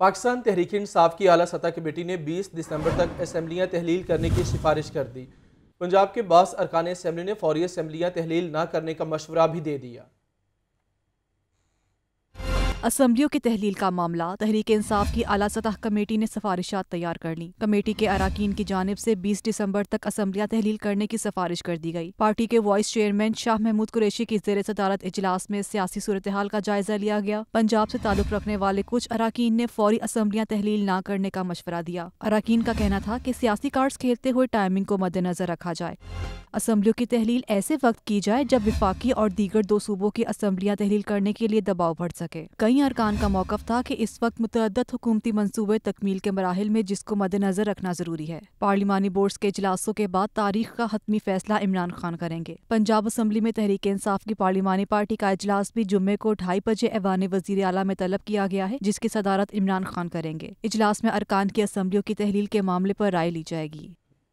पाकिस्तान तहरीक इंसाफ की अली सतह कमेटी ने 20 दिसंबर तक असम्बलियाँ तहलील करने की सिफारिश कर दी पंजाब के बास अरकान असम्बली ने फौरी असम्बलियाँ तहलील ना करने का मशवरा भी दे दिया असम्बलियों की तहलील का मामला तहरीक इंसाफ की अला सतह कमेटी ने सिफारिशात तैयार कर ली कमेटी के अरकान की जानब से 20 दिसंबर तक असम्बलियाँ तहलील करने की सिफारिश कर दी गई पार्टी के वाइस चेयरमैन शाह महमूद कुरैशी की जेर सदारत इजलास में सियासी सूरत हाल का जायजा लिया गया पंजाब से ताल्लुक रखने वाले कुछ अरकान ने फौरी असम्बलियाँ तहलील न करने का मशवरा दिया अरकान का कहना था की सियासी कार्ड खेलते हुए टाइमिंग को मद्देनजर रखा जाए असम्बलियों की तहलील ऐसे वक्त की जाए जब विफाकी और दीगर दो सूबों की असम्बलियाँ तहलील करने के लिए दबाव बढ़ सके कई अरकान का मौकफ था कि इस वक्त मुतद हुकूमती मनसूबे तकमील के मराहल में जिसको मद्देनजर रखना जरूरी है पार्लिमानी बोर्ड के इजलासों के बाद तारीख का हतमी फैसला इमरान खान करेंगे पंजाब असम्बली में तहरीक इंसाफ की पार्लिमानी पार्टी का इजलास भी जुम्मे को ढाई बजे ऐवान वजीर अला में तलब किया गया है जिसकी सदारत इमरान खान करेंगे इजलास में अरकान की असम्बलियों की तहलील के मामले पर राय ली जाएगी